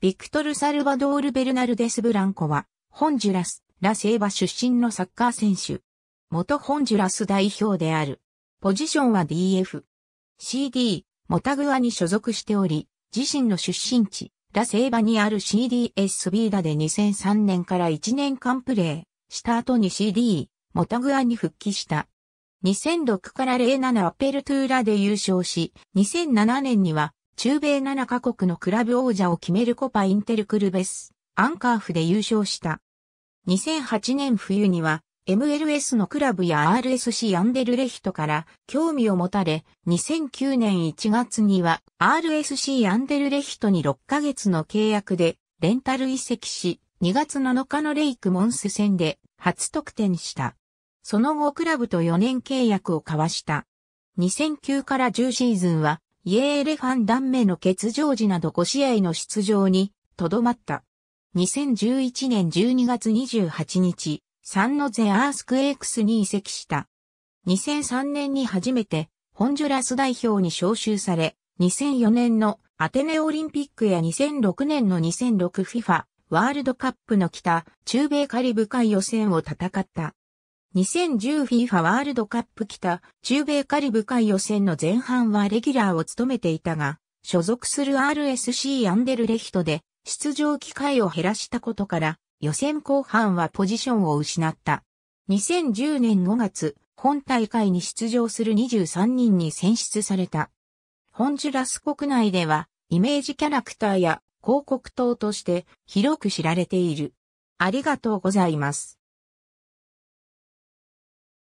ビクトル・サルバドール・ベルナルデス・ブランコは、ホンジュラス、ラセーバ出身のサッカー選手。元ホンジュラス代表である。ポジションは DF。CD、モタグアに所属しており、自身の出身地、ラセーバにある CDS ビーダで2003年から1年間プレーした後に CD、モタグアに復帰した。2006から07アペルトゥーラで優勝し、2007年には中米7カ国のクラブ王者を決めるコパインテルクルベス、アンカーフで優勝した。2008年冬には、MLS のクラブや RSC アンデルレヒトから興味を持たれ、2009年1月には RSC アンデルレヒトに6ヶ月の契約でレンタル移籍し、2月7日のレイクモンス戦で初得点した。その後クラブと4年契約を交わした。2009から10シーズンはイエーレファン断目の欠場時など5試合の出場にとどまった。2011年12月28日、サンノゼアースクエイクスに移籍した。2003年に初めてホンジュラス代表に招集され、2004年のアテネオリンピックや2006年の 2006FIFA ワールドカップの北中米カリブ海予選を戦った。2010FIFA ワールドカップ北中米カリブ海予選の前半はレギュラーを務めていたが、所属する RSC アンデルレヒトで出場機会を減らしたことから予選後半はポジションを失った。2010年5月、本大会に出場する23人に選出された。ホンジュラス国内ではイメージキャラクターや広告塔として広く知られている。ありがとうございます。